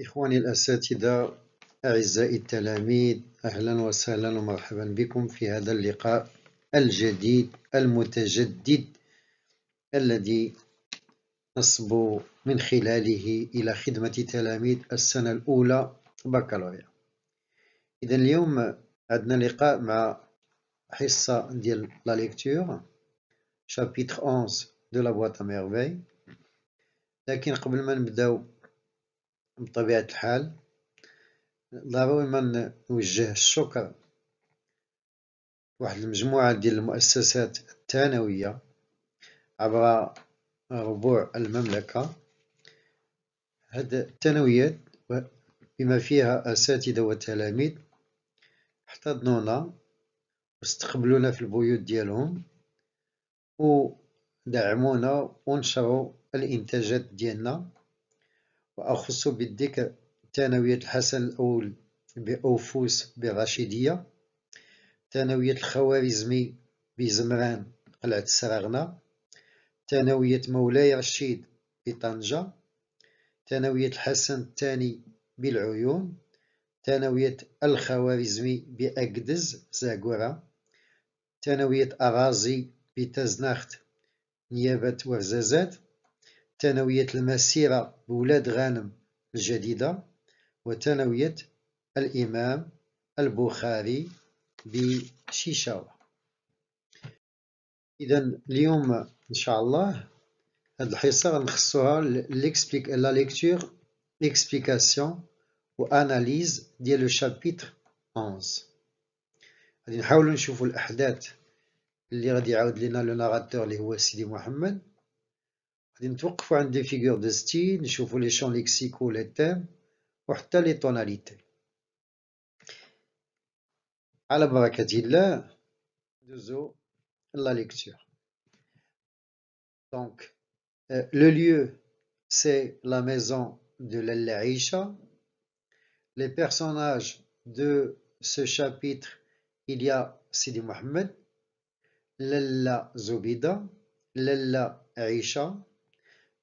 إخواني الأساتذة أعزائي التلاميذ أهلا وسهلا ومرحبا بكم في هذا اللقاء الجديد المتجدد الذي نصب من خلاله إلى خدمة تلاميذ السنة الأولى بكالوريا إذا اليوم عندنا لقاء مع حصة ديال لا ليكتور شابيتر 11 دو لا بواط ميرفي لكن قبل ما نبداو بطبيعة الحال ضروري ما نوجه الشكر لواحد المجموعة ديال المؤسسات الثانوية عبر ربوع المملكة هاد الثانويات بما فيها أساتذة وتلاميذ احتضنونا واستقبلونا في البيوت ديالهم ودعمونا ونشروا الإنتاجات ديالنا وأخص بالذكر ثانوية الحسن الأول بأوفوس بالرشيدية ثانوية الخوارزمي بزمران قلعة السراغنة ثانوية مولاي رشيد بطنجة ثانوية الحسن الثاني بالعيون ثانوية الخوارزمي بأكدز زاكورة ثانوية أراضي بتزناخت نيابة ورزازات ثانوية المسيرة بولاد غانم الجديدة وثانوية الإمام البخاري بشيشاوة إذا اليوم إن شاء الله هاد الحصة غنخصوها ليكسبليك لا ليكتور إكسبليكاسيون وأناليز ديال لو شابيتر 11 غادي نحاولو نشوفو الأحداث اللي غادي يعاود لينا لو ناراتور اللي هو سيدي محمد Nous avons des figures de style, nous avons les chants lexicaux, les thèmes, nous avons les tonalités. À la barakatilla, nous avons la lecture. Donc, euh, le lieu, c'est la maison de Lella Risha. Les personnages de ce chapitre, il y a Sidi Mohamed, Lella Zobida, Lella Risha.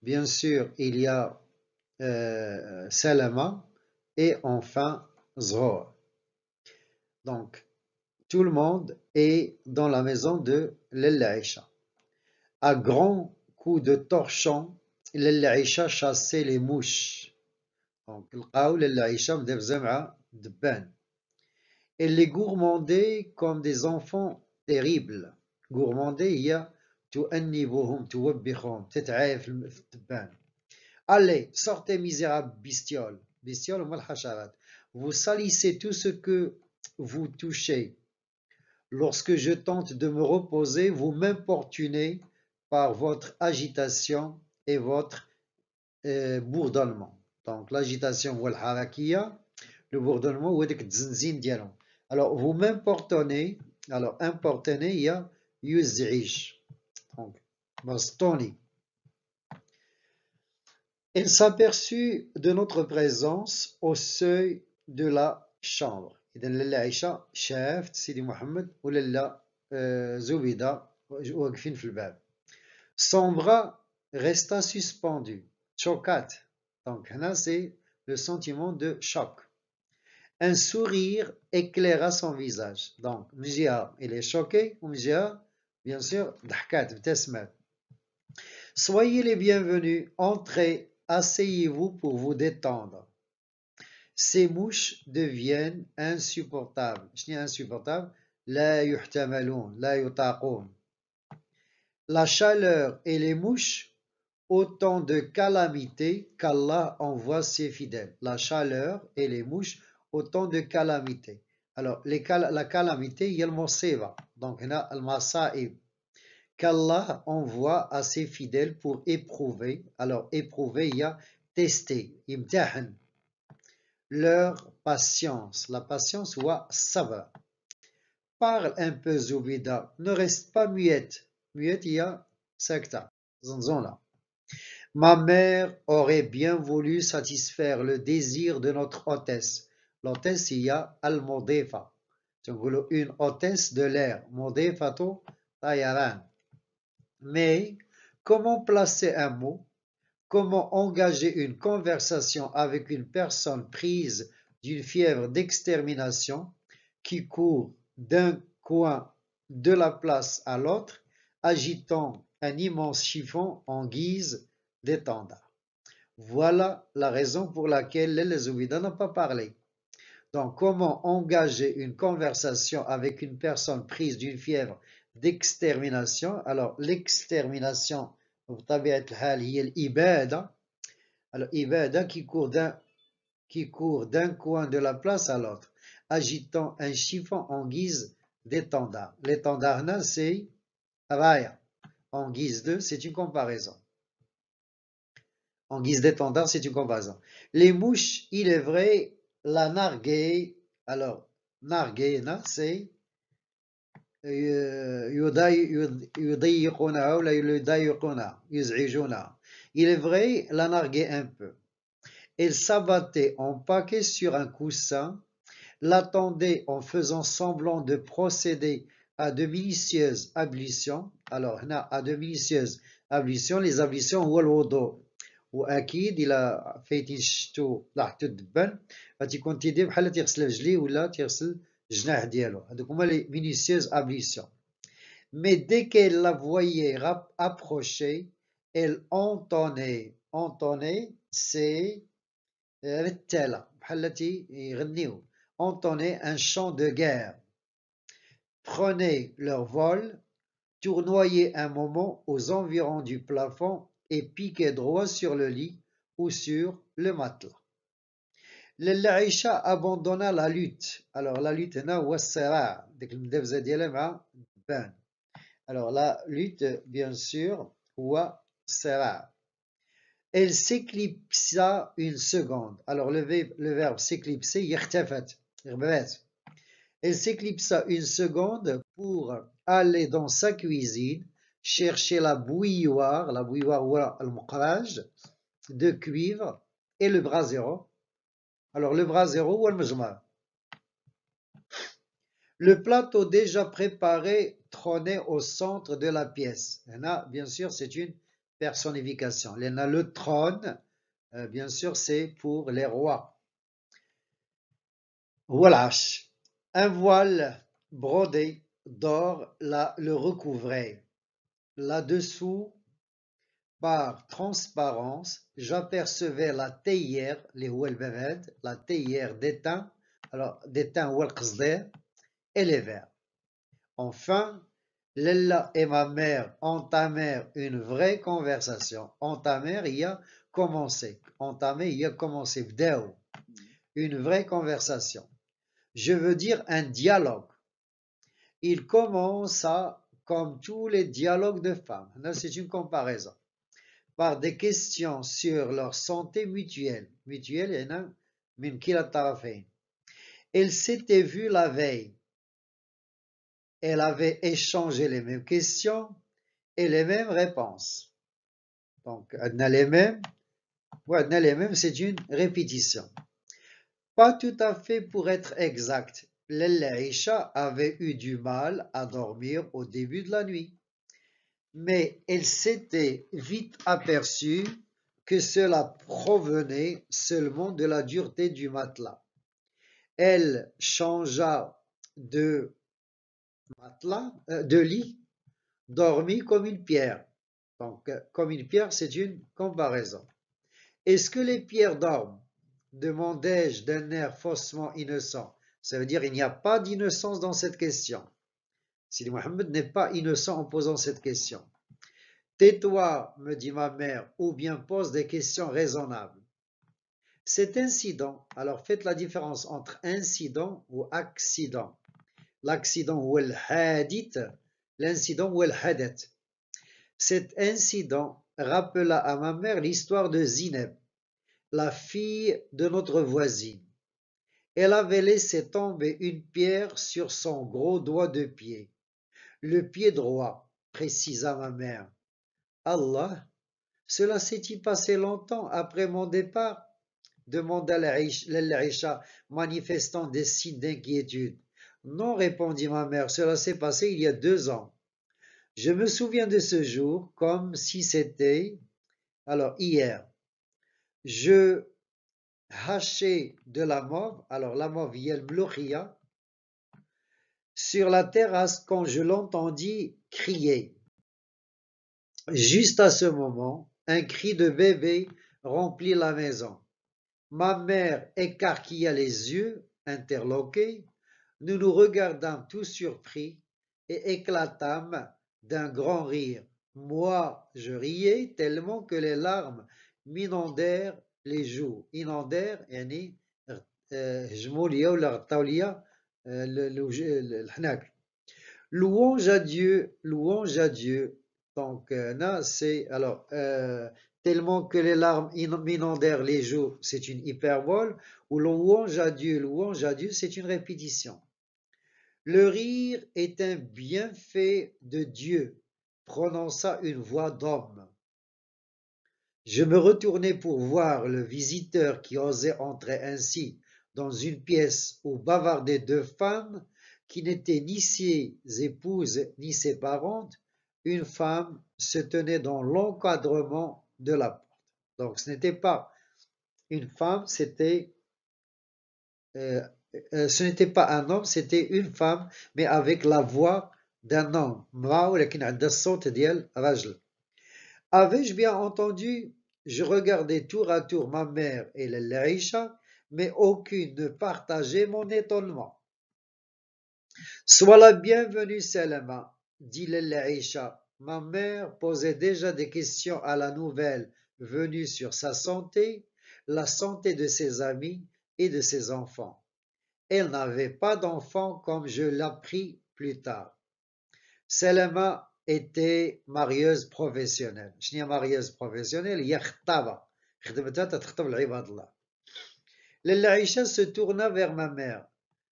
Bien sûr, il y a euh, Salama et enfin Zohar. Donc, tout le monde est dans la maison de l'Aïcha. À grands coups de torchon, l'Aïcha chassait les mouches. Donc, Elle les gourmandait comme des enfants terribles. Gourmandait, il y a Allez, sortez misérable bestiole. Bestioles ou Vous salissez tout ce que vous touchez. Lorsque je tente de me reposer, vous m'importunez par votre agitation et votre euh, bourdonnement. Donc l'agitation, vous harakia, le bourdonnement, ou zinzin Alors vous m'importunez, alors importunez, il y a donc Bastoni. Il s'aperçut de notre présence au seuil de la chambre. إذا chef de Sidi Mohammed, ou ولالا euh, Zoubida, واقفين في الباب. Son bras resta suspendu. Chocat. Donc هنا c'est le sentiment de choc. Un sourire éclaira son visage. Donc, Mjia, il est choqué. Mjia, bien sûr, Soyez les bienvenus, entrez, asseyez-vous pour vous détendre. Ces mouches deviennent insupportables. Je dis insupportable. La chaleur et les mouches, autant de calamités qu'Allah envoie ses fidèles. La chaleur et les mouches, autant de calamités. Alors, la calamité, il y a le Donc, il y a le qu'Allah envoie à ses fidèles pour éprouver. Alors, éprouver, il y a tester, imtahan. Leur patience, la patience wa savoir. Parle un peu, Zoubida, ne reste pas muette. Muette, il y a secta, Ma mère aurait bien voulu satisfaire le désir de notre hôtesse. L'hôtesse, il y a al-modefa. Une hôtesse de l'air. Modefato tayaran. Mais comment placer un mot, comment engager une conversation avec une personne prise d'une fièvre d'extermination qui court d'un coin de la place à l'autre, agitant un immense chiffon en guise d'étendard. Voilà la raison pour laquelle les l'Elezouida n'ont pas parlé. Donc, comment engager une conversation avec une personne prise d'une fièvre d'extermination. Alors, l'extermination, il hein. Alors, a hein, qui court d'un qui court d'un coin de la place à l'autre, agitant un chiffon en guise d'étendard. L'étendard, hein, c'est avaya. En guise de, c'est une comparaison. En guise d'étendard, c'est une comparaison. Les mouches, il est vrai, la narguée. Alors, narguée, c'est il est vrai, la narguait un peu. Elle s'abattait en paquet sur un coussin, l'attendait en faisant semblant de procéder à de minutieuses ablutions. Alors, à de minutieuses ablutions, les ablutions ou le واكيد il a il a mais ديالو هذوك هما لي mais elle qu'elle la voyait approcher, elle entonnait, entonnait سي leur vol, tournoyez un moment aux environs du plafond et piquez droit sur le lit ou sur le matelas. L'Aïcha abandonna la lutte. Alors la lutte Alors la lutte bien sûr Elle s'éclipsa une seconde. Alors le, le verbe s'éclipser il Elle s'éclipsa une seconde pour aller dans sa cuisine chercher la bouilloire, la bouilloire ou le de cuivre et le brasero. Alors le bras zéro ou le Le plateau déjà préparé trônait au centre de la pièce. Léna, bien sûr, c'est une personnification. Là, le trône, euh, bien sûr, c'est pour les rois. Voilà, un voile brodé d'or le recouvrait. Là-dessous, par transparence, j'apercevais la théière, la théière d'étain, alors d'étain ou et les verres. Enfin, Lella et ma mère entamèrent une vraie conversation. Entamèrent, il y a commencé. Entamèrent, il y a commencé. Une vraie conversation. Je veux dire un dialogue. Il commence comme tous les dialogues de femmes. c'est une comparaison par des questions sur leur santé mutuelle. Mutuelle, elle s'était vue la veille. Elle avait échangé les mêmes questions et les mêmes réponses. Donc, a les mêmes, on a les mêmes, c'est une répétition. Pas tout à fait pour être exact. Lella avait eu du mal à dormir au début de la nuit. Mais elle s'était vite aperçue que cela provenait seulement de la dureté du matelas. Elle changea de matelas, euh, de lit, dormit comme une pierre. Donc, euh, comme une pierre, c'est une comparaison. Est-ce que les pierres dorment demandai-je d'un air faussement innocent. Ça veut dire qu'il n'y a pas d'innocence dans cette question. Sidi Mohamed n'est pas innocent en posant cette question. Tais-toi, me dit ma mère, ou bien pose des questions raisonnables. Cet incident, alors faites la différence entre incident ou accident. L'accident ou l'hadith, l'incident ou l'hadith. Cet incident rappela à ma mère l'histoire de Zineb, la fille de notre voisine. Elle avait laissé tomber une pierre sur son gros doigt de pied le pied droit, précisa ma mère. Allah, cela s'est-il passé longtemps après mon départ demanda l'Aïcha, manifestant des signes d'inquiétude. Non, répondit ma mère, cela s'est passé il y a deux ans. Je me souviens de ce jour comme si c'était, alors hier. Je hachais de la mauve, alors la mauve, yel sur la terrasse quand je l'entendis crier. Juste à ce moment, un cri de bébé remplit la maison. Ma mère écarquilla les yeux, interloqués, Nous nous regardâmes tous surpris et éclatâmes d'un grand rire. Moi, je riais tellement que les larmes m'inondèrent les joues. Inondèrent, yani, euh, je euh, louange à Dieu louange à Dieu donc là euh, c'est alors euh, tellement que les larmes inondèrent les jours c'est une hyperbole ou louange à Dieu louange à Dieu c'est une répétition le rire est un bienfait de Dieu prononça une voix d'homme je me retournai pour voir le visiteur qui osait entrer ainsi dans une pièce où bavardaient deux femmes qui n'étaient ni ses épouses ni ses parentes. Une femme se tenait dans l'encadrement de la porte. Donc ce n'était pas une femme, c'était... Euh, euh, ce n'était pas un homme, c'était une femme, mais avec la voix d'un homme. Avais-je bien entendu Je regardais tour à tour ma mère et l'Aïcha mais aucune ne partageait mon étonnement. Sois la bienvenue, Selma, dit l'Aïcha. Ma mère posait déjà des questions à la nouvelle venue sur sa santé, la santé de ses amis et de ses enfants. Elle n'avait pas d'enfants comme je l'appris plus tard. Selma était marieuse professionnelle. Je marieuse professionnelle, يختبها laïcha se tourna vers ma mère.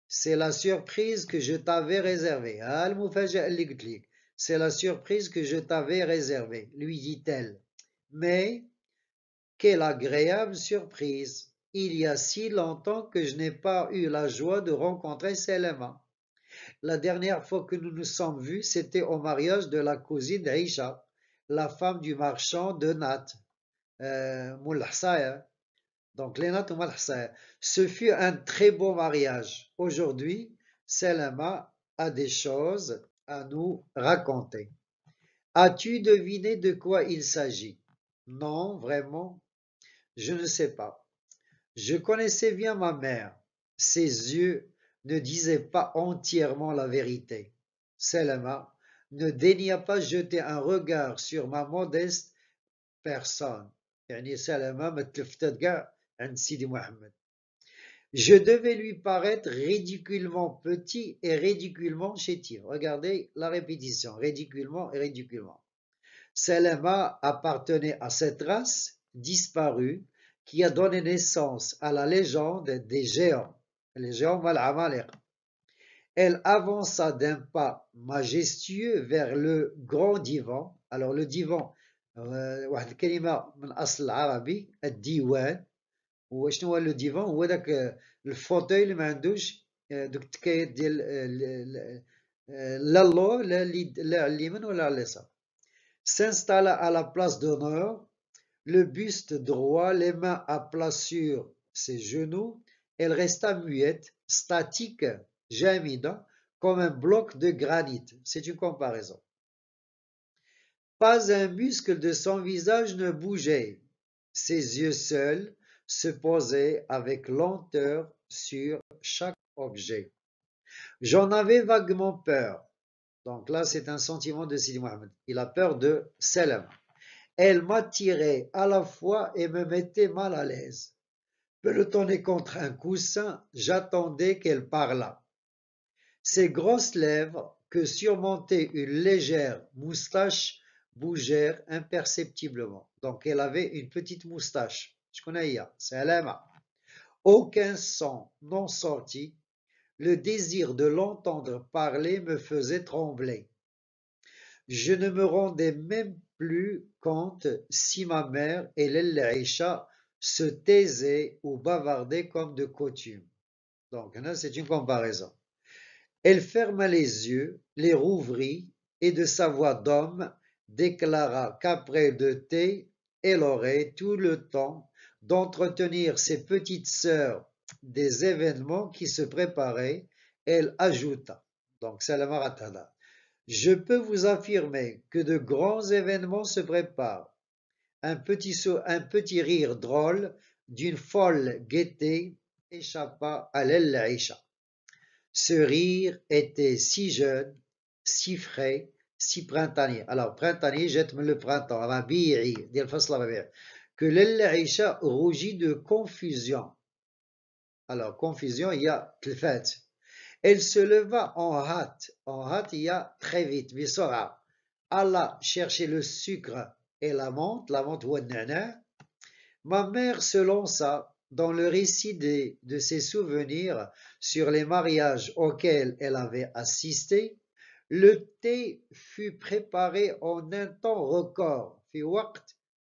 C'est la surprise que je t'avais réservée. C'est la surprise que je t'avais réservée, lui dit-elle. Mais, quelle agréable surprise. Il y a si longtemps que je n'ai pas eu la joie de rencontrer Selema. La dernière fois que nous nous sommes vus, c'était au mariage de la cousine d'Aïcha, la femme du marchand de Nat, donc, ce fut un très beau mariage. Aujourd'hui, Selma a des choses à nous raconter. As-tu deviné de quoi il s'agit Non, vraiment, je ne sais pas. Je connaissais bien ma mère. Ses yeux ne disaient pas entièrement la vérité. Selma ne daigna pas jeter un regard sur ma modeste personne. Hein, Sidi Je devais lui paraître ridiculement petit et ridiculement chétif. Regardez la répétition, ridiculement et ridiculement. Selema appartenait à cette race disparue qui a donné naissance à la légende des géants, les géants Elle avança d'un pas majestueux vers le grand divan. Alors le divan, euh, divan le divan euh, le le داك le اللي ما عندوش دوك ديال s'installa à la place d'honneur le buste droit les mains à plat sur ses genoux elle resta muette statique jamida comme un bloc de granit c'est une comparaison pas un muscle de son visage ne bougeait ses yeux seuls se posait avec lenteur sur chaque objet. J'en avais vaguement peur. Donc là, c'est un sentiment de Sidi Mohamed. Il a peur de Selma. Elle m'attirait à la fois et me mettait mal à l'aise. Pelotonnée contre un coussin, j'attendais qu'elle parlât. Ses grosses lèvres, que surmontait une légère moustache, bougèrent imperceptiblement. Donc elle avait une petite moustache aucun son non sorti le désir de l'entendre parler me faisait trembler je ne me rendais même plus compte si ma mère et l'Aïcha se taisaient ou bavardaient comme de coutume. Donc hein, c'est une comparaison. Elle ferma les yeux, les rouvrit, et de sa voix d'homme déclara qu'après le thé, elle aurait tout le temps d'entretenir ses petites sœurs des événements qui se préparaient, elle ajouta, donc Salamaratala, je peux vous affirmer que de grands événements se préparent. Un petit, un petit rire drôle d'une folle gaieté échappa à lel Ce rire était si jeune, si frais, si printanier. Alors, printanier, jette-moi le printemps que rougit de confusion. Alors, confusion, il y a fait. Elle se leva en hâte. En hâte, il y a très vite. Bisora. alla chercher le sucre et la menthe, la menthe Ma mère se lança dans le récit de, ses souvenirs sur les mariages auxquels elle avait assisté. Le thé fut préparé en un temps record. Fi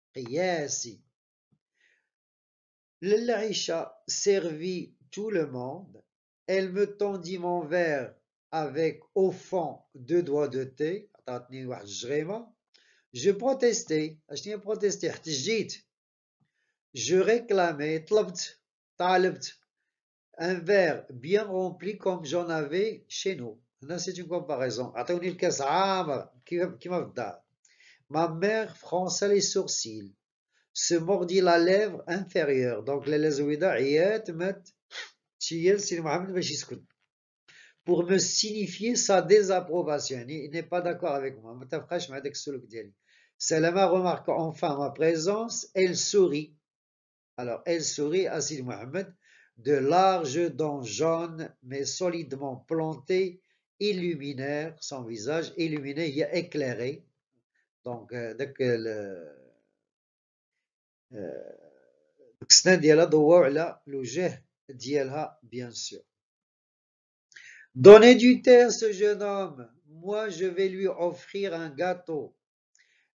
L'Elisha servit tout le monde, elle me tendit mon verre avec au fond deux doigts de thé, je protestais, je réclamais, un verre bien rempli comme j'en avais chez nous. c'est une comparaison. Ah, ma mère fronça les sourcils se mordit la lèvre inférieure. Donc, les pour me signifier sa désapprobation. Il n'est pas d'accord avec moi. Salama remarque enfin ma présence, elle sourit. Alors, elle sourit à Sidi Mohamed, de larges dents jaunes, mais solidement plantées, illuminèrent son visage, illuminé, il éclairé. Donc, euh, le, euh, bien sûr Donnez du thé à ce jeune homme, moi je vais lui offrir un gâteau.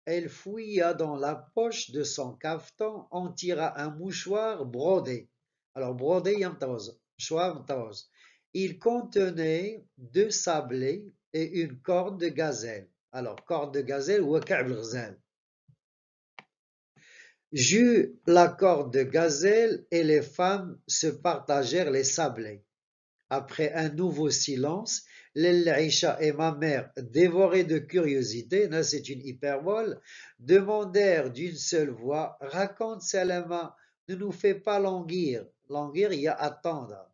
Elle fouilla dans la poche de son cafetan, en tira un mouchoir brodé. Alors brodé Il contenait deux sablés et une corde de gazelle. Alors corde de gazelle ou gazelle. J'eus la corde de gazelle, et les femmes se partagèrent les sablés. Après un nouveau silence, lel et ma mère, dévorées de curiosité, c'est une hyperbole, demandèrent d'une seule voix Raconte Salama, ne nous fais pas languir. Languir, il y a attendre.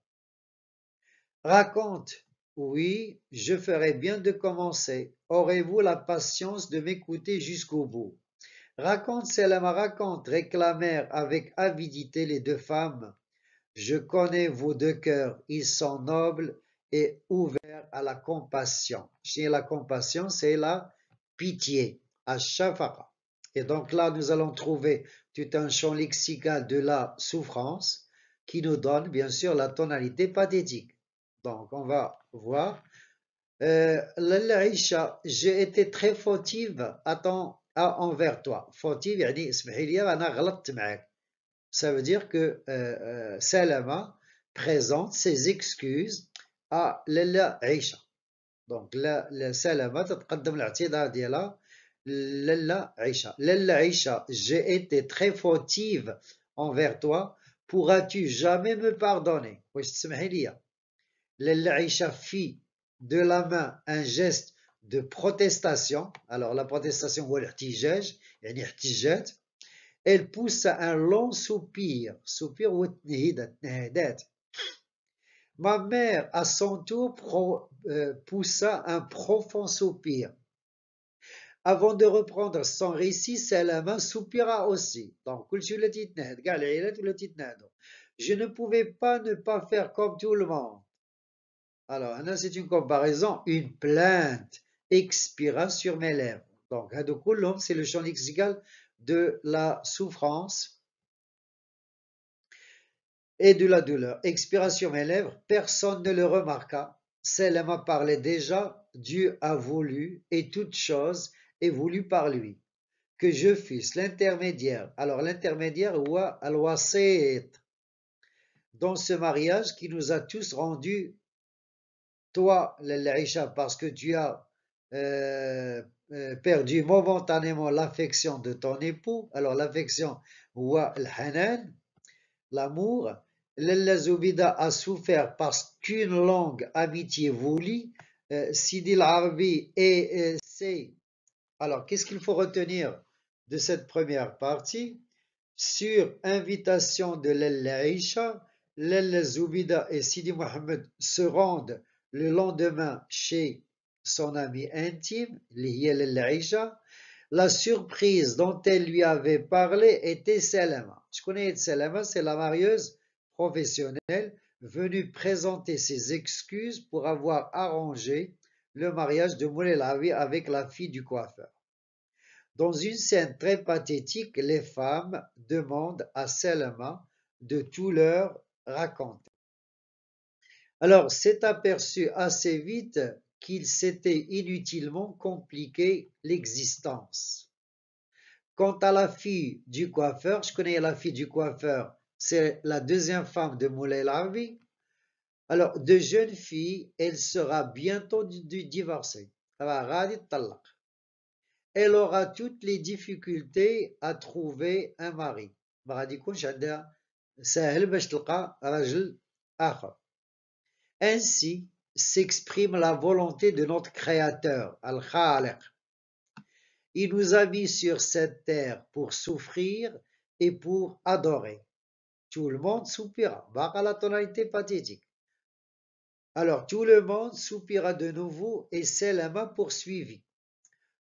Raconte, oui, je ferai bien de commencer. Aurez-vous la patience de m'écouter jusqu'au bout Raconte, ma raconte, réclamèrent avec avidité les deux femmes. Je connais vos deux cœurs, ils sont nobles et ouverts à la compassion. Chez la compassion, c'est la pitié, à shafara. Et donc là, nous allons trouver tout un champ lexical de la souffrance qui nous donne bien sûr la tonalité pathétique. Donc, on va voir. Euh, j'ai été très fautive à ton envers toi. Faut-il, يعني اسمحي لي أنا غلطت معك. Ça veut dire que euh, euh, Salama présente ses excuses à Lella Aisha. Donc la, la Salama تتقدم الاعتذار ديالها Lella Aisha. Lella Aisha, j'ai été très fautive envers toi. Pourras-tu jamais me pardonner Oui, Lella Aisha fit de la main un geste de protestation. Alors la protestation, elle pousse un long soupir, soupir Ma mère, à son tour, euh, poussa un profond soupir. Avant de reprendre son récit, main soupira aussi. Donc, je ne pouvais pas ne pas faire comme tout le monde. Alors, c'est une comparaison, une plainte expira sur mes lèvres. Donc, Hadokulum, c'est le chant lexical de la souffrance et de la douleur. Expira sur mes lèvres, personne ne le remarqua. Celle m'a parlé déjà, Dieu a voulu, et toute chose est voulue par lui. Que je fusse l'intermédiaire. Alors, l'intermédiaire, wa al Dans ce mariage qui nous a tous rendus, toi, parce que tu as euh, euh, perdu momentanément l'affection de ton époux, alors l'affection ou l'hanan, l'amour, Lella Zoubida a souffert parce qu'une longue amitié vous euh, Sidi l'Arabi et Alors, qu'est-ce qu'il faut retenir de cette première partie Sur invitation de Lella Aisha, Zoubida et Sidi Mohamed se rendent le lendemain chez son amie intime, Liel Aïcha, la surprise dont elle lui avait parlé était Selma. Je connais Selma, c'est la marieuse professionnelle venue présenter ses excuses pour avoir arrangé le mariage de Moulelawi avec la fille du coiffeur. Dans une scène très pathétique, les femmes demandent à Selma de tout leur raconter. Alors, s'est aperçu assez vite qu'il s'était inutilement compliqué l'existence. Quant à la fille du coiffeur, je connais la fille du coiffeur, c'est la deuxième femme de Moulay Larvi. Alors, de jeune fille, elle sera bientôt divorcée. Elle aura toutes les difficultés à trouver un mari. Ainsi, s'exprime la volonté de notre Créateur, Al-Khaliq. Il nous a mis sur cette terre pour souffrir et pour adorer. Tout le monde soupira. Barre à la tonalité pathétique. Alors tout le monde soupira de nouveau et Selema poursuivit.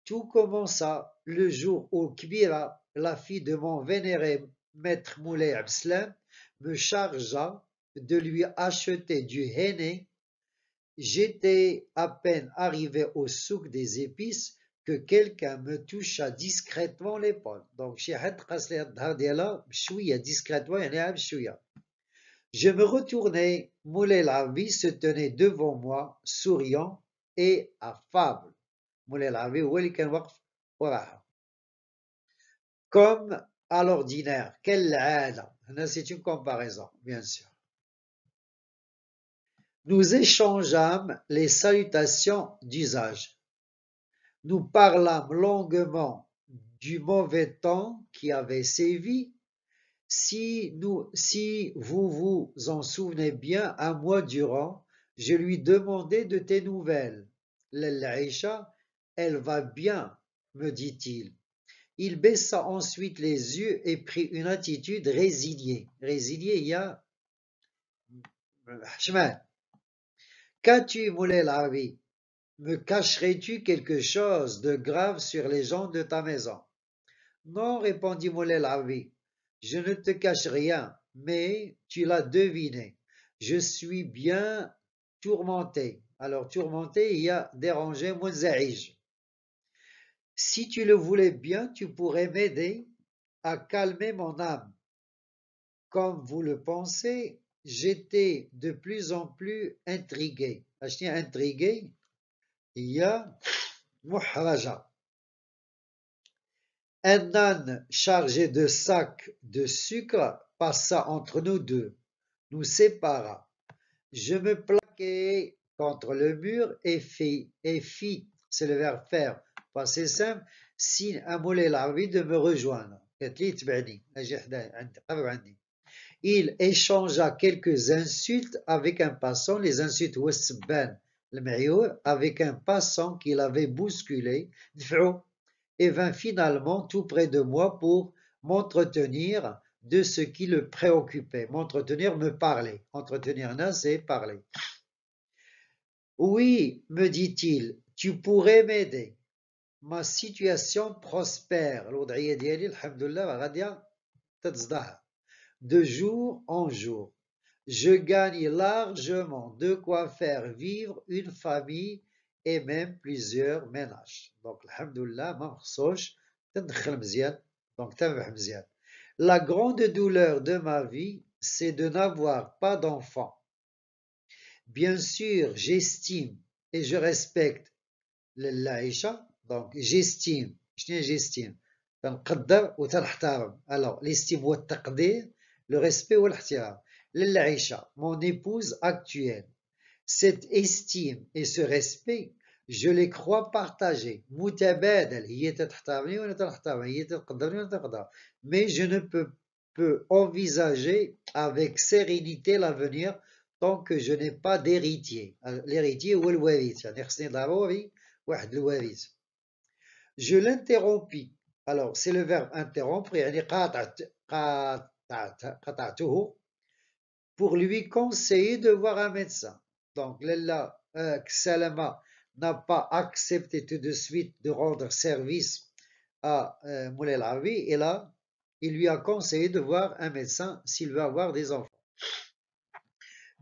Tout commença le jour où Kbira, la fille de mon vénéré maître Moulay Abslam, me chargea de lui acheter du henné J'étais à peine arrivé au souk des épices que quelqu'un me toucha discrètement l'épaule. Donc, je me retournai, Moulay Lavi se tenait devant moi, souriant et affable. Moulay Lavi, Comme à l'ordinaire, quelle C'est une comparaison, bien sûr. Nous échangeâmes les salutations d'usage, nous parlâmes longuement du mauvais temps qui avait sévi, si, vous vous en souvenez bien, un mois durant, je lui demandais de tes nouvelles. L'Aïcha, elle va bien, me dit-il. Il baissa ensuite les yeux et prit une attitude résignée. Résignée, il y a... Qu'as-tu volé, vie Me cacherais-tu quelque chose de grave sur les gens de ta maison? Non, répondit Moulay l'Avi, « je ne te cache rien, mais tu l'as deviné. Je suis bien tourmenté. Alors, tourmenté, il y a dérangé Mouzaïj. « Si tu le voulais bien, tu pourrais m'aider à calmer mon âme. Comme vous le pensez, j'étais de plus en plus intrigué. tiens intrigué, il y a muhraja. Un âne chargé de sacs de sucre passa entre nous deux, nous sépara. Je me plaquai contre le mur et fis, et fit, c'est le verbe faire, c'est simple, signe à Moulay de me rejoindre. Il échangea quelques insultes avec un passant, les insultes Westban avec un passant qu'il avait bousculé, et vint finalement tout près de moi pour m'entretenir de ce qui le préoccupait. M'entretenir, me parler. Entretenir, c'est parler. Oui, me dit-il, tu pourrais m'aider. Ma situation prospère de jour en jour. Je gagne largement de quoi faire vivre une famille et même plusieurs ménages. Donc, alhamdoulilah, La grande douleur de ma vie, c'est de n'avoir pas d'enfant. Bien sûr, j'estime et je respecte l'Aïcha, donc j'estime, je j'estime. Alors, l'estime ou le le respect ou Aisha mon épouse actuelle, cette estime et ce respect, je les crois partagés. Mais je ne peux, envisager avec sérénité l'avenir tant que je n'ai pas d'héritier. L'héritier ou le Je l'interrompis. Alors, c'est le verbe interrompre, pour lui conseiller de voir un médecin. Donc, Lella Salama n'a pas accepté tout de suite de rendre service à euh, Moulay Lavi et là, il lui a conseillé de voir un médecin s'il veut avoir des enfants.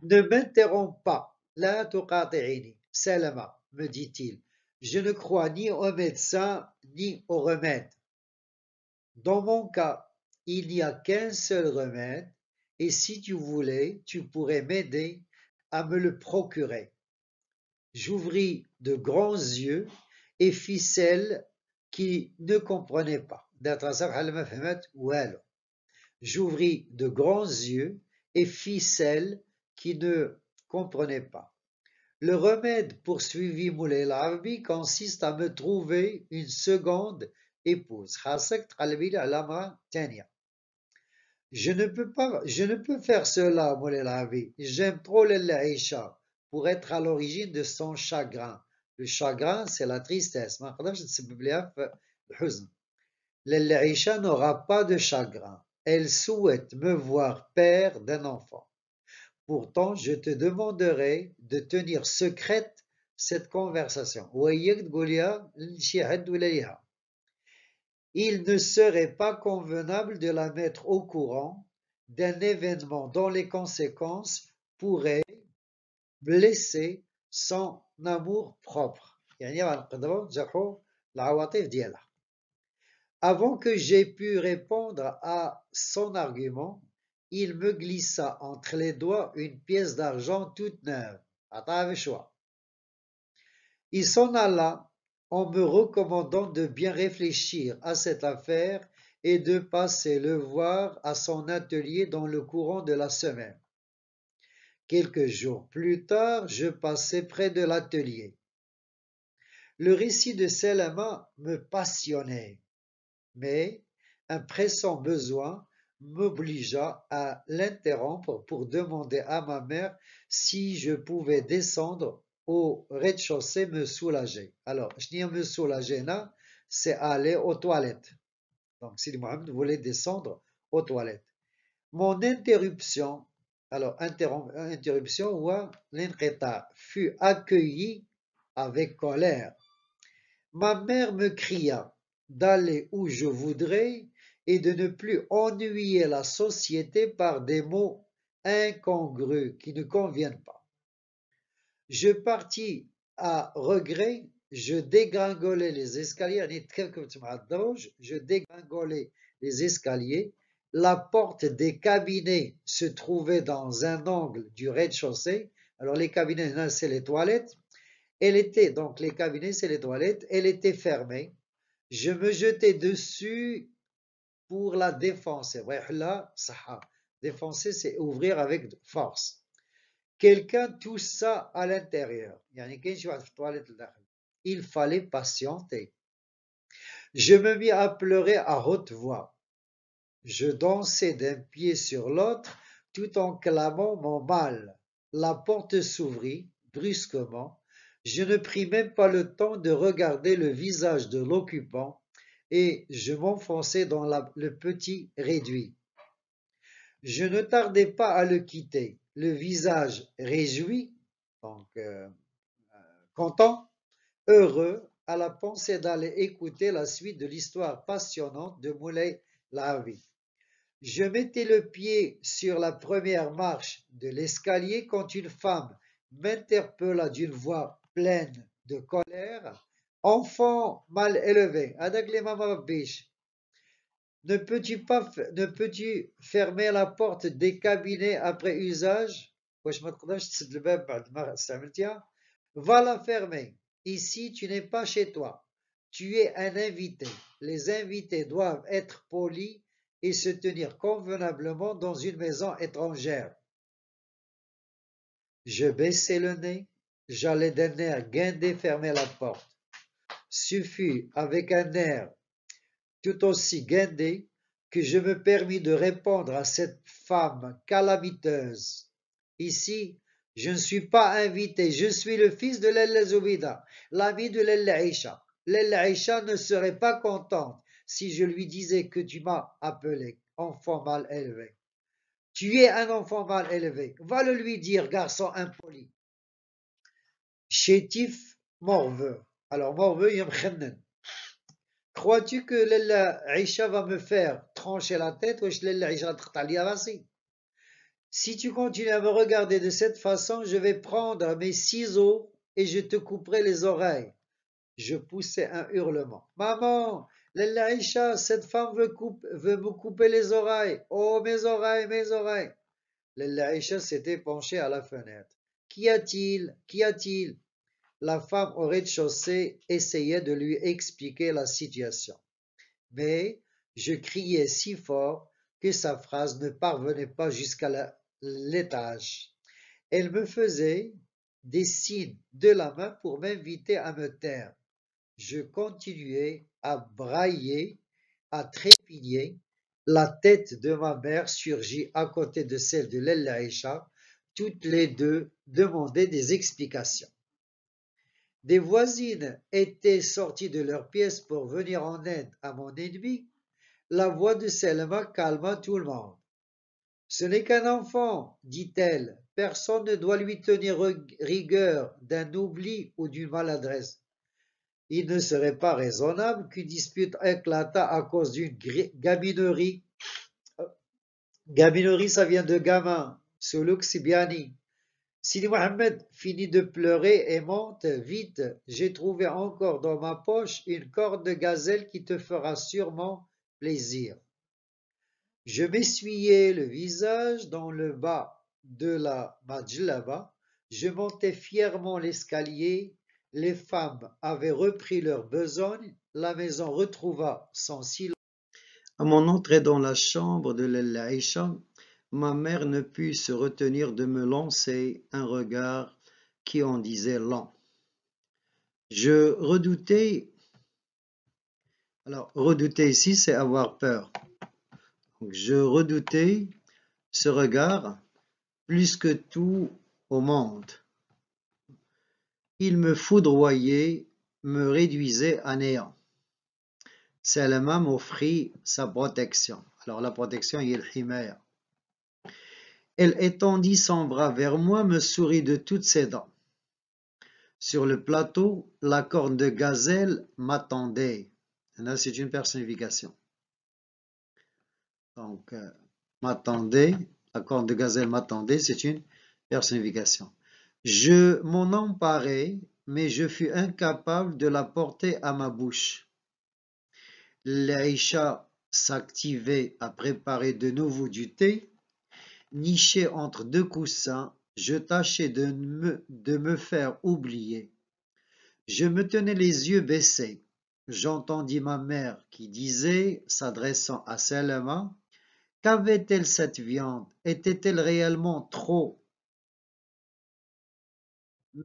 Ne m'interromps pas, la Salama, me dit-il, je ne crois ni au médecin ni au remèdes. Dans mon cas, il n'y a qu'un seul remède, et si tu voulais, tu pourrais m'aider à me le procurer. J'ouvris de grands yeux et fis celle qui ne comprenait pas. J'ouvris de grands yeux et fis celle qui ne comprenait pas. Le remède, poursuivit Moulay Larbi, consiste à me trouver une seconde épouse. Je ne peux pas, je ne peux faire cela, vie J'aime trop l'Aïcha pour être à l'origine de son chagrin. Le chagrin, c'est la tristesse. Hein, L'Aïcha n'aura pas de chagrin. Elle souhaite me voir père d'un enfant. Pourtant, je te demanderai de tenir secrète cette conversation. Il ne serait pas convenable de la mettre au courant d'un événement dont les conséquences pourraient blesser son amour-propre. Avant que j'aie pu répondre à son argument, il me glissa entre les doigts une pièce d'argent toute neuve. Il s'en alla en me recommandant de bien réfléchir à cette affaire et de passer le voir à son atelier dans le courant de la semaine. Quelques jours plus tard, je passais près de l'atelier. Le récit de Selama me passionnait, mais un pressant besoin m'obligea à l'interrompre pour demander à ma mère si je pouvais descendre au rez-de-chaussée me soulager. Alors, je me soulager, hein, c'est aller aux toilettes. Donc, si Mohamed voulait descendre aux toilettes. Mon interruption, alors interruption ou l'inqéta, fut accueillie avec colère. Ma mère me cria d'aller où je voudrais et de ne plus ennuyer la société par des mots incongrus qui ne conviennent pas. Je partis à regret, je dégringolais les escaliers, je dégringolais les escaliers, la porte des cabinets se trouvait dans un angle du rez-de-chaussée, alors les cabinets, c'est les toilettes, elle était, donc les cabinets, c'est les toilettes, elle était fermée, je me jetais dessus pour la défoncer, défoncer, c'est ouvrir avec force. Quelqu'un toussa à l'intérieur. Il fallait patienter. Je me mis à pleurer à haute voix. Je dansais d'un pied sur l'autre tout en clamant mon mal. La porte s'ouvrit brusquement. Je ne pris même pas le temps de regarder le visage de l'occupant et je m'enfonçai dans le petit réduit. Je ne tardais pas à le quitter, le visage réjoui, donc euh, euh, content, heureux, à la pensée d'aller écouter la suite de l'histoire passionnante de Moulay Lahavi. Je mettais le pied sur la première marche de l'escalier quand une femme m'interpella d'une voix pleine de colère. Enfant mal élevé, Mama bish » Ne peux-tu pas, fermer la porte des cabinets après usage Va la fermer. Ici, tu n'es pas chez toi. Tu es un invité. Les invités doivent être polis et se tenir convenablement dans une maison étrangère. Je baissai le nez. J'allais d'un air guindé fermer la porte. Suffit !» avec un air tout aussi guindé, que je me permis de répondre à cette femme calamiteuse. Ici, je ne suis pas invité, je suis le fils de Lel Zoubida, l'ami de Lel Aïcha. Lel Aïcha ne serait pas contente si je lui disais que tu m'as appelé enfant mal élevé. Tu es un enfant mal élevé. Va le lui dire, garçon impoli. Chétif Morveux. Alors, Morveux Crois-tu que Lella va me faire trancher la tête ou Aïcha Si tu continues à me regarder de cette façon, je vais prendre mes ciseaux et je te couperai les oreilles. Je poussai un hurlement. Maman, Lella cette femme veut, me couper les oreilles. Oh, mes oreilles, mes oreilles. Lella s'était penchée à la fenêtre. Qu'y a-t-il Qu'y a-t-il la femme au rez-de-chaussée essayait de lui expliquer la situation, mais je criais si fort que sa phrase ne parvenait pas jusqu'à l'étage. Elle me faisait des signes de la main pour m'inviter à me taire. Je continuais à brailler, à trépigner. La tête de ma mère surgit à côté de celle de Lella Toutes les deux demandaient des explications des voisines étaient sorties de leur pièce pour venir en aide à mon ennemi, la voix de Selma calma tout le monde. Ce n'est qu'un enfant, dit-elle, personne ne doit lui tenir rigueur d'un oubli ou d'une maladresse. Il ne serait pas raisonnable qu'une dispute éclatât à cause d'une gaminerie. Euh, gaminerie, ça vient de gamin, bien Sidi Mohamed finit de pleurer et monte, vite, j'ai trouvé encore dans ma poche une corde de gazelle qui te fera sûrement plaisir. Je m'essuyais le visage dans le bas de la majlaba, je montais fièrement l'escalier, les femmes avaient repris leur besogne, la maison retrouva son silence. À mon entrée dans la chambre de l'Aïcha, ma mère ne put se retenir de me lancer un regard qui en disait long. Je redoutais, alors redouter ici c'est avoir peur. je redoutais ce regard plus que tout au monde. Il me foudroyait, me réduisait à néant. Salama m'offrit sa protection. Alors la protection, il est le elle étendit son bras vers moi, me sourit de toutes ses dents. Sur le plateau, la corne de gazelle m'attendait. Là, c'est une personnification. Donc, euh, m'attendait, la corne de gazelle m'attendait, c'est une personnification. Je m'en emparai, mais je fus incapable de la porter à ma bouche. L'Aïcha s'activait à préparer de nouveau du thé, niché entre deux coussins, je tâchais de me, faire oublier. Je me tenais les yeux baissés. J'entendis ma mère qui disait, s'adressant à Selma, Qu'avait-elle cette viande Était-elle réellement trop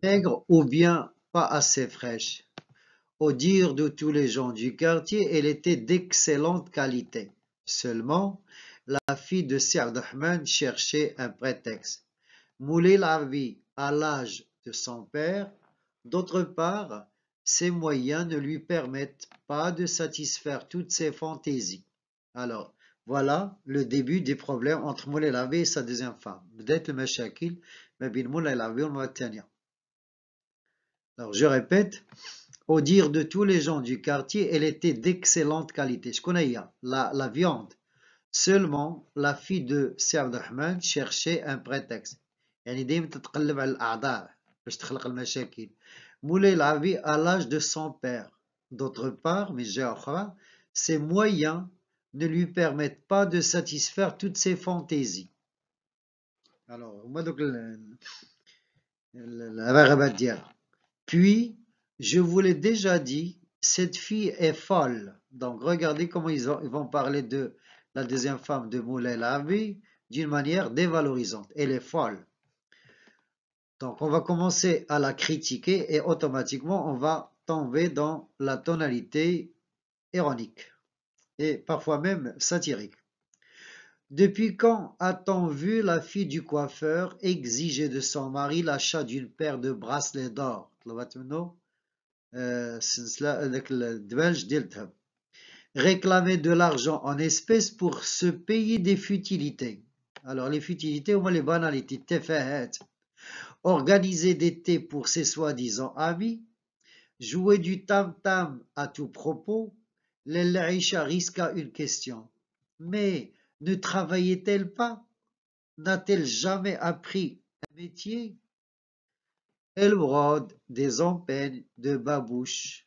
maigre ou bien pas assez fraîche Au dire de tous les gens du quartier, elle était d'excellente qualité. Seulement, la fille de Siardahman cherchait un prétexte. Mouler la vie à l'âge de son père, d'autre part, ses moyens ne lui permettent pas de satisfaire toutes ses fantaisies. Alors, voilà le début des problèmes entre Moulay Lavi et sa deuxième femme. Alors, je répète, au dire de tous les gens du quartier, elle était d'excellente qualité. Je connais hein, la, la viande. Seulement, la fille de Si cherchait un prétexte. يعني دايما تتقلب على الأعذار à l'âge de son père. D'autre part, mais ses moyens ne lui permettent pas de satisfaire toutes ses fantaisies. Alors, moi donc Puis, je vous l'ai déjà dit, cette fille est folle. Donc, regardez comment ils, vont parler de la deuxième femme de Moulay Lavi d'une manière dévalorisante. Elle est folle. Donc on va commencer à la critiquer et automatiquement on va tomber dans la tonalité ironique et parfois même satirique. Depuis quand a-t-on vu la fille du coiffeur exiger de son mari l'achat d'une paire de bracelets d'or réclamer de l'argent en espèces pour se payer des futilités. Alors les futilités, au moins les banalités, organiser des thés pour ses soi-disant amis, jouer du tam-tam à tout propos, risque risqua une question. Mais ne travaillait-elle pas N'a-t-elle jamais appris un métier Elle brode des empeignes de babouche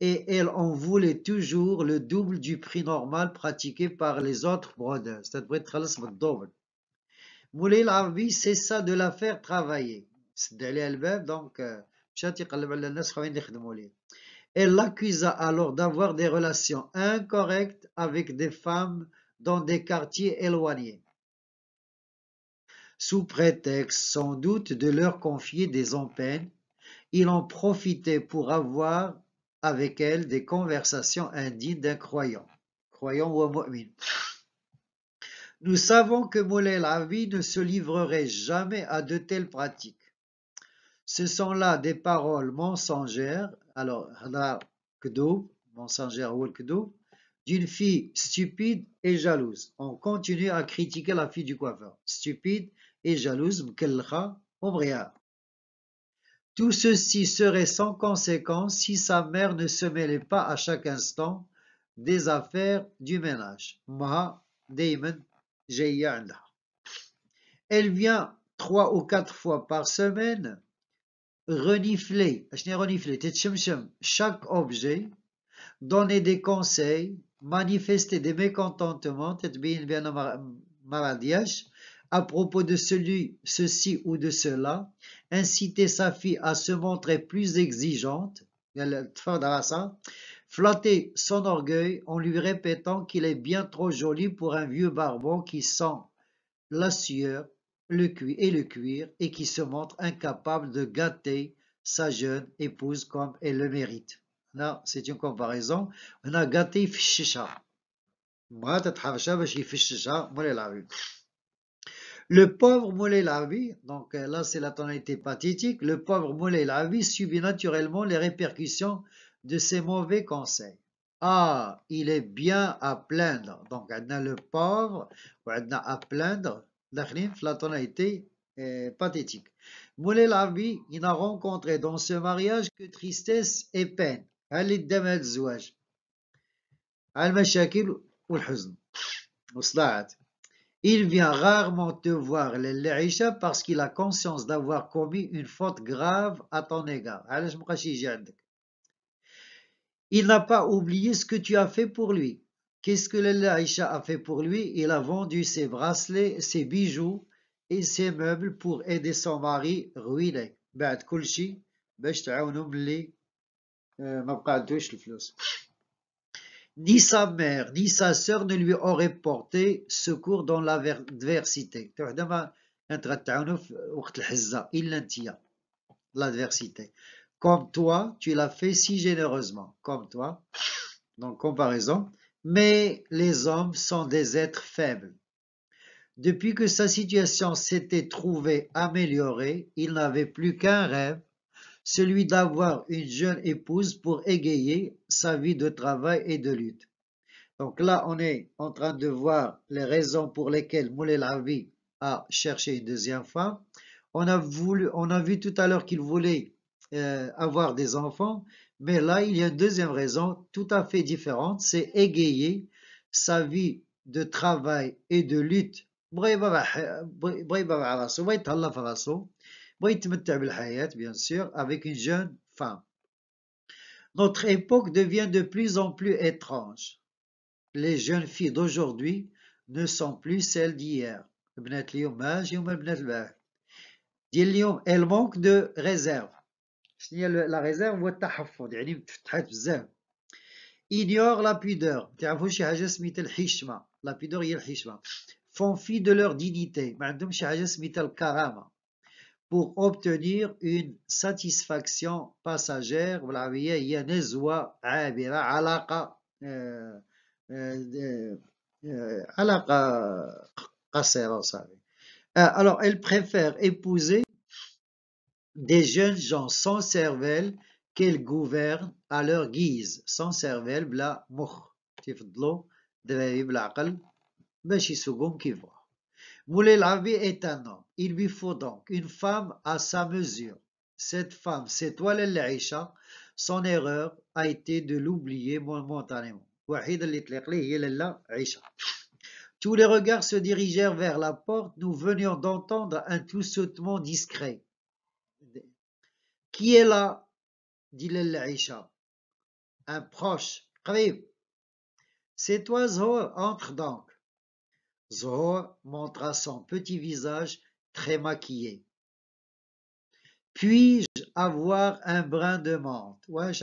et elle en voulait toujours le double du prix normal pratiqué par les autres brodeurs. Moulay l'a c'est ça de la faire travailler. Euh, elle l'accusa alors d'avoir des relations incorrectes avec des femmes dans des quartiers éloignés, sous prétexte sans doute de leur confier des empeines, il en profitait pour avoir avec elle des conversations indignes d'un croyant, croyant ou mu'min. Nous savons que Moulay Lavi ne se livrerait jamais à de telles pratiques. Ce sont là des paroles mensongères, alors mensongère ou d'une fille stupide et jalouse. On continue à critiquer la fille du coiffeur, stupide et jalouse, mkelcha, ombriar. Tout ceci serait sans conséquence si sa mère ne se mêlait pas à chaque instant des affaires du ménage. Elle vient trois ou quatre fois par semaine renifler, chaque objet, donner des conseils, manifester des mécontentements, à propos de celui, ceci ou de cela, inciter sa fille à se montrer plus exigeante, flatter son orgueil en lui répétant qu'il est bien trop joli pour un vieux barbon qui sent la sueur le cuir et le cuir et qui se montre incapable de gâter sa jeune épouse comme elle le mérite. Là, c'est une comparaison. On a gâté fichicha. Le pauvre vie donc euh, là c'est la tonalité pathétique, le pauvre vie subit naturellement les répercussions de ses mauvais conseils. Ah, il est bien à plaindre. Donc, le pauvre, ou a à plaindre. La tonalité euh, pathétique. pathétique. vie il n'a rencontré dans ce mariage que tristesse et peine. Elle il vient rarement te voir l'Aïcha parce qu'il a conscience d'avoir commis une faute grave à ton égard. Il n'a pas oublié ce que tu as fait pour lui. Qu'est-ce que l'Aïcha a fait pour lui Il a vendu ses bracelets, ses bijoux et ses meubles pour aider son mari ruiné. Ni sa mère, ni sa sœur ne lui auraient porté secours dans l'adversité. L'adversité. Comme toi, tu l'as fait si généreusement. Comme toi. Donc, comparaison. Mais les hommes sont des êtres faibles. Depuis que sa situation s'était trouvée améliorée, il n'avait plus qu'un rêve, celui d'avoir une jeune épouse pour égayer sa vie de travail et de lutte. Donc là, on est en train de voir les raisons pour lesquelles Moulay Lavi a cherché une deuxième femme. On a, voulu, on a vu tout à l'heure qu'il voulait euh, avoir des enfants, mais là, il y a une deuxième raison tout à fait différente, c'est égayer sa vie de travail et de lutte. Moi, il t'aime t'aime bien sûr, avec une jeune femme. Notre époque devient de plus en plus étrange. Les jeunes filles d'aujourd'hui ne sont plus celles d'hier. Elles manquent de réserve. La réserve, c'est la réserve. Ignore la pudeur. La pudeur, il y a le Font fi de leur dignité. Ils ont fi de leur dignité pour obtenir une satisfaction passagère vous hein, une euh, euh, euh, alors elle préfère épouser des jeunes gens sans cervelle qu'elle gouverne à leur guise sans cervelle blamour la تفضلوا la il lui faut donc une femme à sa mesure. Cette femme, c'est toi l'Aïcha. Son erreur a été de l'oublier momentanément. Tous les regards se dirigèrent vers la porte. Nous venions d'entendre un tout discret. Qui est là dit l'Aïcha. Un proche. C'est toi, Zohar, entre donc. Zohar montra son petit visage très maquillé. Puis-je avoir un brin de menthe? Voici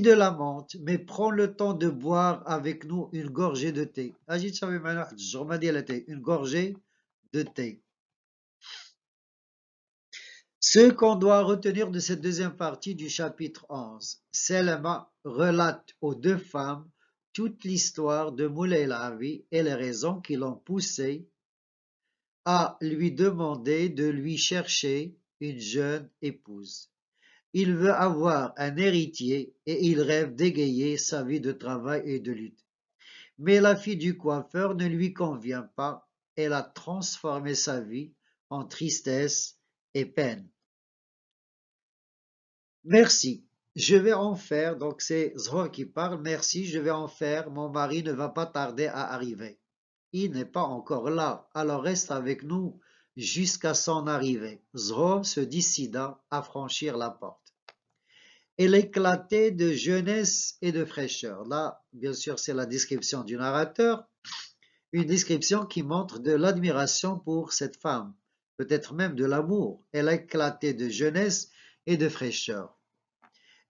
de la menthe, mais prends le temps de boire avec nous une gorgée de thé. Ah, une gorgée de thé. Ce qu'on doit retenir de cette deuxième partie du chapitre 11, Selma relate aux deux femmes toute l'histoire de Moulay-Lavi et les raisons qui l'ont poussé à lui demander de lui chercher une jeune épouse. Il veut avoir un héritier et il rêve d'égayer sa vie de travail et de lutte. Mais la fille du coiffeur ne lui convient pas, elle a transformé sa vie en tristesse et peine. Merci. Je vais en faire, donc c'est Zro qui parle, merci, je vais en faire, mon mari ne va pas tarder à arriver. Il n'est pas encore là, alors reste avec nous jusqu'à son arrivée. Zro se décida à franchir la porte. Elle éclatait de jeunesse et de fraîcheur. Là, bien sûr, c'est la description du narrateur, une description qui montre de l'admiration pour cette femme, peut-être même de l'amour. Elle éclatait de jeunesse et de fraîcheur.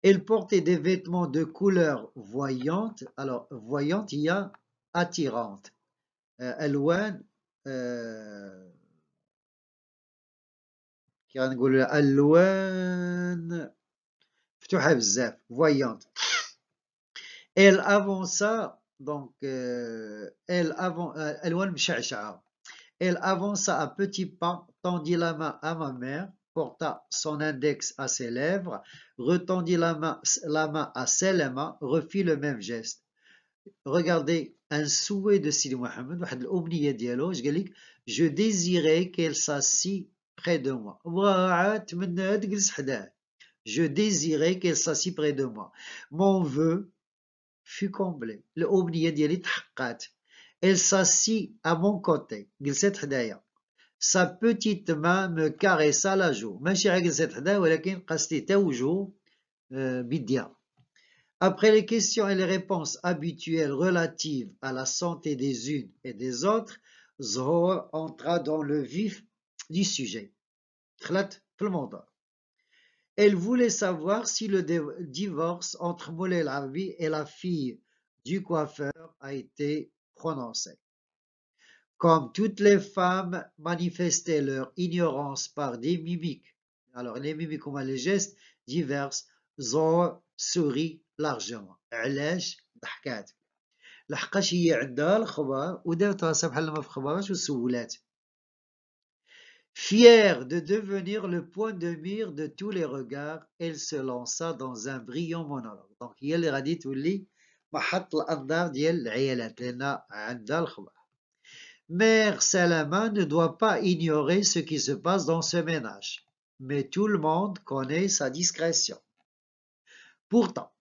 Elle portait des vêtements de couleur voyante. Alors, voyante, il y a attirante. Euh, elle Kiran euh, voyante elle avança donc euh, elle avant elle avança à petits pas tendit la main à ma mère porta son index à ses lèvres, retendit la main, la main à Selma, refit le même geste. Regardez un souhait de Sidi Mohamed, je désirais qu'elle s'assit près de moi. Je désirais qu'elle s'assit près de moi. Mon vœu fut comblé. Elle s'assit à mon côté sa petite main me caressa la joue. Euh, Après les questions et les réponses habituelles relatives à la santé des unes et des autres, Zohor entra dans le vif du sujet. Elle voulait savoir si le divorce entre Moulay Larbi et la fille du coiffeur a été prononcé. Comme toutes les femmes manifestaient leur ignorance par des mimiques. Alors les mimiques, ont les gestes divers, zor, souris largement. Alash »« ou d'un هي عندها الخبر ودارت راسها بحال ما je suis Fière de devenir le point de mire de tous les regards, elle se lança dans un brillant monologue. Donc, هي اللي غادي تولي محط Mère Salama ne doit pas ignorer ce qui se passe dans ce ménage, mais tout le monde connaît sa discrétion. Pourtant,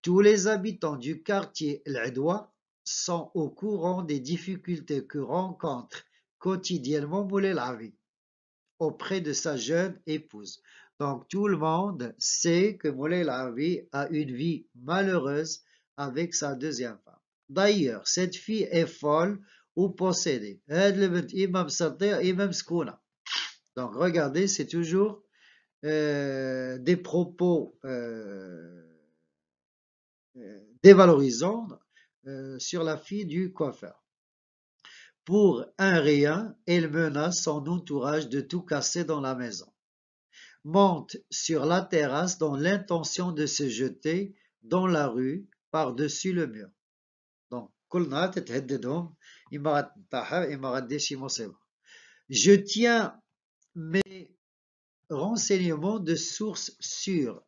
tous les habitants du quartier L'Adoua sont au courant des difficultés que rencontre quotidiennement l'Avi auprès de sa jeune épouse. Donc tout le monde sait que l'Avi a une vie malheureuse avec sa deuxième femme. D'ailleurs, cette fille est folle Hein, Donc, regardez c'est toujours euh, des propos euh, euh, dévalorisants sur la fille du coiffeur. Pour un rien, elle menace son entourage de tout casser dans la maison. Monte sur la terrasse dans l'intention de se jeter dans la rue par-dessus le mur. Je tiens mes renseignements de source sûres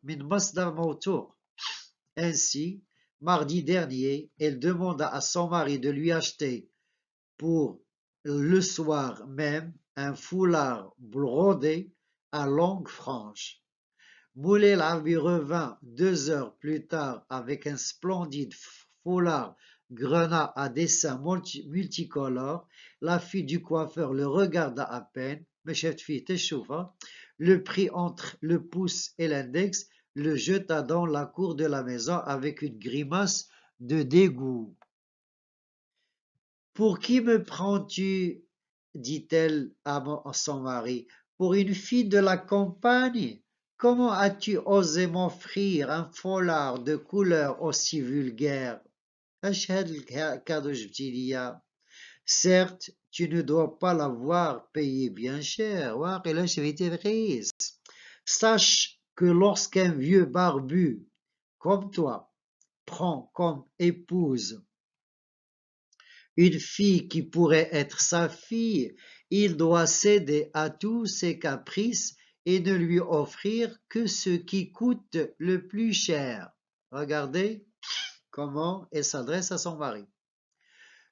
Ainsi, mardi dernier, elle demanda à son mari de lui acheter pour le soir même un foulard brodé à longue frange. Moulay lui revint deux heures plus tard avec un splendide foulard grenat à dessins multicolores, la fille du coiffeur le regarda à peine, mais chef-fille hein. le prit entre le pouce et l'index, le jeta dans la cour de la maison avec une grimace de dégoût. Pour qui me prends-tu dit-elle à son mari. Pour une fille de la campagne Comment as-tu osé m'offrir un foulard de couleur aussi vulgaire certes tu ne dois pas l'avoir payé bien cher sache que lorsqu'un vieux barbu comme toi prend comme épouse une fille qui pourrait être sa fille, il doit céder à tous ses caprices et ne lui offrir que ce qui coûte le plus cher. Regardez, et s'adresse à son mari.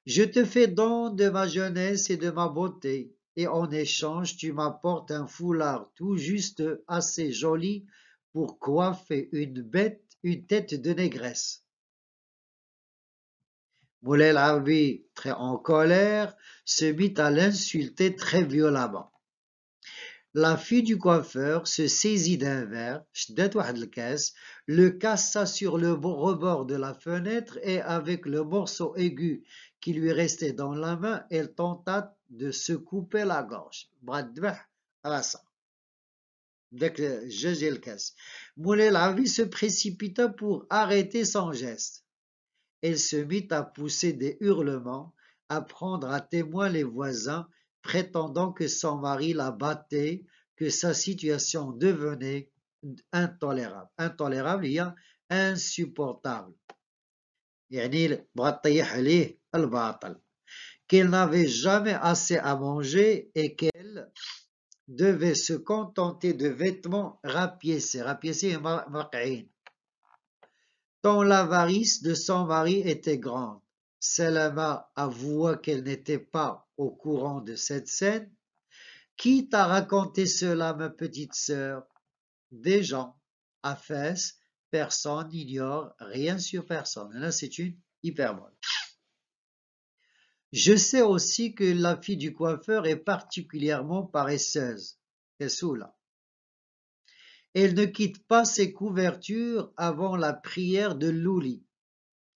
Je te fais don de ma jeunesse et de ma beauté, et en échange tu m'apportes un foulard tout juste assez joli pour coiffer une bête, une tête de négresse. Moulay Arbi, très en colère, se mit à l'insulter très violemment. La fille du coiffeur se saisit d'un verre, le cassa sur le rebord de la fenêtre et avec le morceau aigu qui lui restait dans la main, elle tenta de se couper la gorge. Moulay Lavi se précipita pour arrêter son geste. Elle se mit à pousser des hurlements, à prendre à témoin les voisins prétendant que son mari la battait, que sa situation devenait intolérable. Intolérable, il y a insupportable. Qu'elle n'avait jamais assez à manger et qu'elle devait se contenter de vêtements rapiécés. Rapiécés et Tant l'avarice de son mari était grande Salama avoua qu'elle n'était pas au courant de cette scène. Qui t'a raconté cela, ma petite sœur Des gens. À Fès, personne n'ignore rien sur personne. Là, c'est une hyperbole. Je sais aussi que la fille du coiffeur est particulièrement paresseuse. Elle ne quitte pas ses couvertures avant la prière de Louli.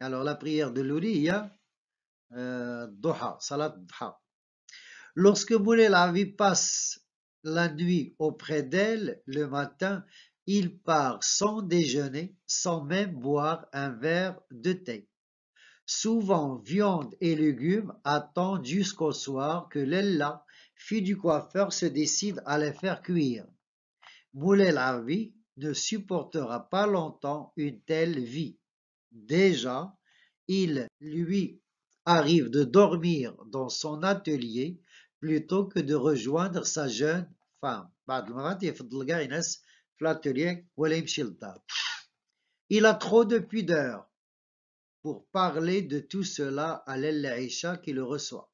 Alors la prière de l'ouria, euh, Doha, Salat Doha. Lorsque l'Avi passe la nuit auprès d'elle, le matin, il part sans déjeuner, sans même boire un verre de thé. Souvent viande et légumes attendent jusqu'au soir que l'Ella, fille du coiffeur, se décide à les faire cuire. l'Avi ne supportera pas longtemps une telle vie. Déjà, il lui arrive de dormir dans son atelier plutôt que de rejoindre sa jeune femme. Hein, il a trop de pudeur pour parler de tout cela à l'Aïcha qui le reçoit,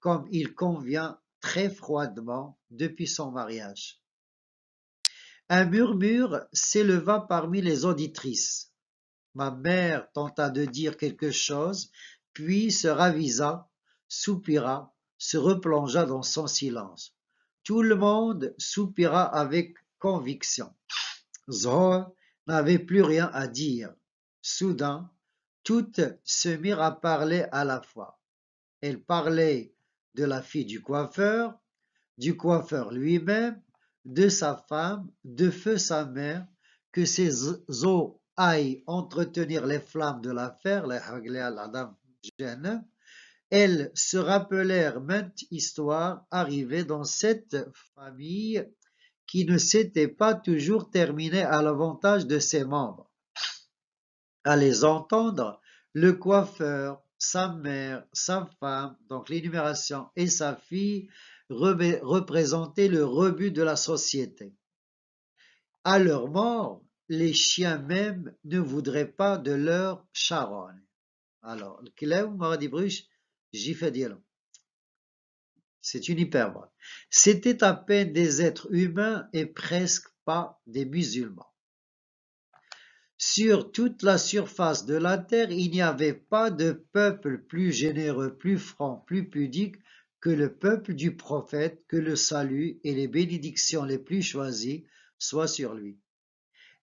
comme il convient très froidement depuis son mariage. Un murmure s'éleva parmi les auditrices. Ma mère tenta de dire quelque chose, puis se ravisa, soupira, se replongea dans son silence. Tout le monde soupira avec conviction. Zo n'avait plus rien à dire. Soudain, toutes se mirent à parler à la fois. Elles parlaient de la fille du coiffeur, du coiffeur lui-même, de sa femme, de feu sa mère, que ses os aille entretenir les flammes de l'affaire, l'affaire elles se rappelèrent maintes histoires arrivées dans cette famille qui ne s'était pas toujours terminée à l'avantage de ses membres. À les entendre, le coiffeur, sa mère, sa femme, donc l'énumération, et sa fille représentaient le rebut de la société. À leur mort, les chiens même ne voudraient pas de leur charogne. Alors, le j'y c'est une hyperbole. C'était à peine des êtres humains et presque pas des musulmans. Sur toute la surface de la terre, il n'y avait pas de peuple plus généreux, plus franc, plus pudique que le peuple du prophète, que le salut et les bénédictions les plus choisies soient sur lui.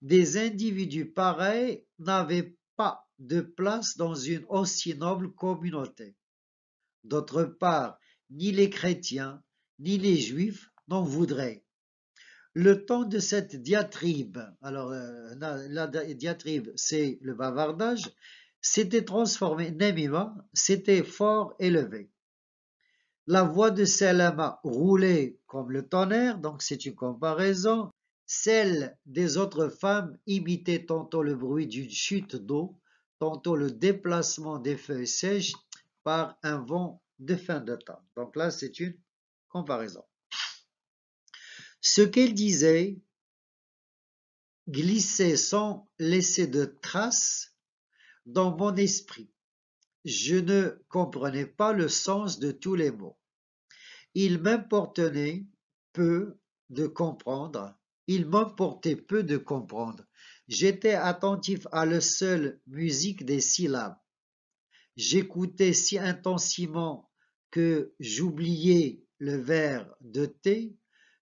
Des individus pareils n'avaient pas de place dans une aussi noble communauté. D'autre part, ni les chrétiens, ni les juifs n'en voudraient. Le temps de cette diatribe, alors euh, la, diatribe c'est le bavardage, s'était transformé, Nemima s'était fort élevé. La voix de Salama roulait comme le tonnerre, donc c'est une comparaison, celles des autres femmes imitait tantôt le bruit d'une chute d'eau, tantôt le déplacement des feuilles sèches par un vent de fin de temps. Donc là, c'est une comparaison. Ce qu'elle disait glissait sans laisser de traces dans mon esprit. Je ne comprenais pas le sens de tous les mots. Il m'importait peu de comprendre il m'emportait peu de comprendre, j'étais attentif à la seule musique des syllabes, j'écoutais si intensément que j'oubliais le verre de thé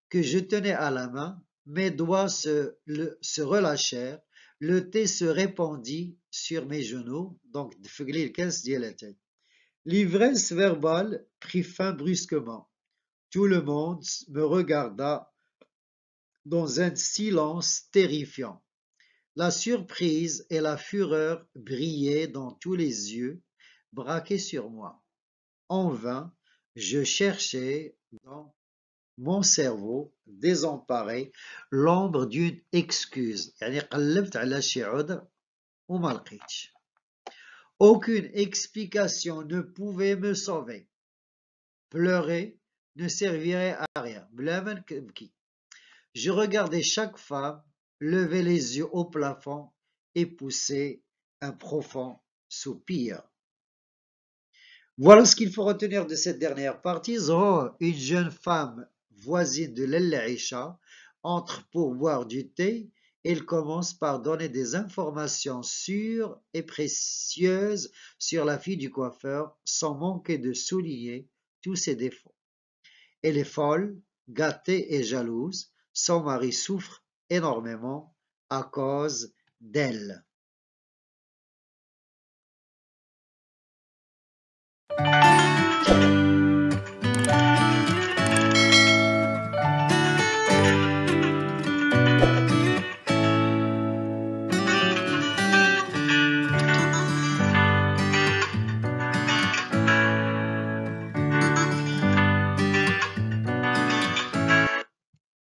que je tenais à la main, mes doigts se, se relâchèrent, le thé se répandit sur mes genoux, donc L'ivresse verbale prit fin brusquement. Tout le monde me regarda dans un silence terrifiant. La surprise et la fureur brillaient dans tous les yeux braqués sur moi. En vain, je cherchais dans mon cerveau désemparé l'ombre d'une excuse. Aucune explication ne pouvait me sauver. Pleurer ne servirait à rien. Je regardais chaque femme lever les yeux au plafond et pousser un profond soupir. Voilà ce qu'il faut retenir de cette dernière partie. une jeune femme voisine de lel entre pour boire du thé. Elle commence par donner des informations sûres et précieuses sur la fille du coiffeur, sans manquer de souligner tous ses défauts. Elle est folle, gâtée et jalouse son mari souffre énormément à cause d'elle.